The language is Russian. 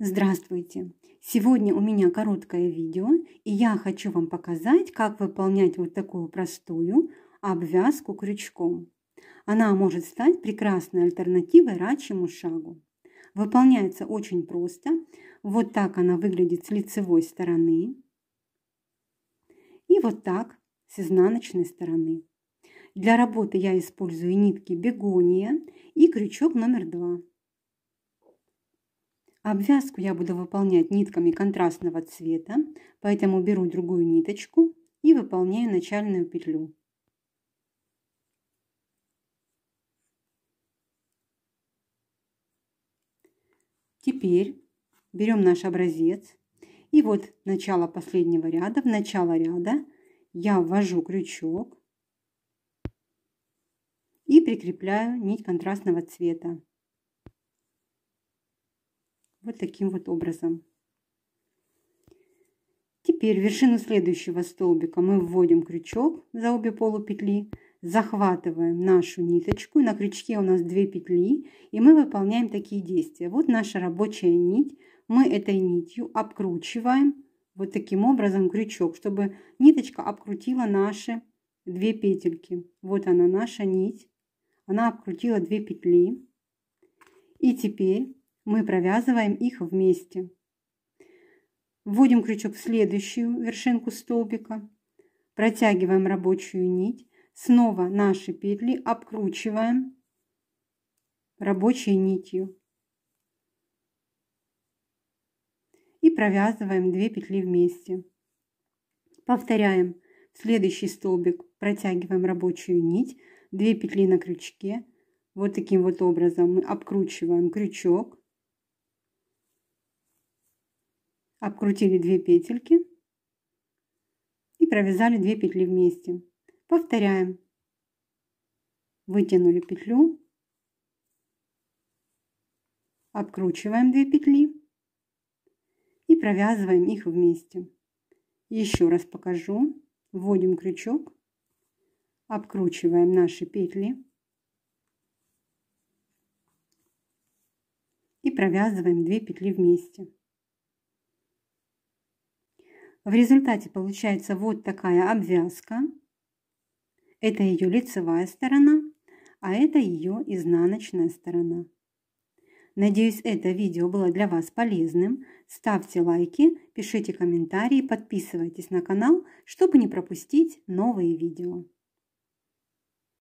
Здравствуйте! Сегодня у меня короткое видео, и я хочу вам показать, как выполнять вот такую простую обвязку крючком. Она может стать прекрасной альтернативой рачьему шагу. Выполняется очень просто. Вот так она выглядит с лицевой стороны. И вот так с изнаночной стороны. Для работы я использую нитки бегония и крючок номер два. Обвязку я буду выполнять нитками контрастного цвета, поэтому беру другую ниточку и выполняю начальную петлю. Теперь берем наш образец и вот начало последнего ряда. В начало ряда я ввожу крючок и прикрепляю нить контрастного цвета. Вот таким вот образом. Теперь вершину следующего столбика мы вводим крючок за обе полупетли, захватываем нашу ниточку. На крючке у нас две петли, и мы выполняем такие действия. Вот наша рабочая нить. Мы этой нитью обкручиваем вот таким образом крючок, чтобы ниточка обкрутила наши две петельки. Вот она, наша нить. Она обкрутила две петли. И теперь мы провязываем их вместе. Вводим крючок в следующую вершинку столбика, протягиваем рабочую нить, снова наши петли обкручиваем рабочей нитью. И провязываем 2 петли вместе. Повторяем. В следующий столбик протягиваем рабочую нить, 2 петли на крючке. Вот таким вот образом мы обкручиваем крючок, обкрутили две петельки и провязали две петли вместе. Повторяем. Вытянули петлю, обкручиваем две петли и провязываем их вместе. Еще раз покажу. Вводим крючок, обкручиваем наши петли и провязываем две петли вместе. В результате получается вот такая обвязка. Это ее лицевая сторона, а это ее изнаночная сторона. Надеюсь, это видео было для вас полезным. Ставьте лайки, пишите комментарии, подписывайтесь на канал, чтобы не пропустить новые видео.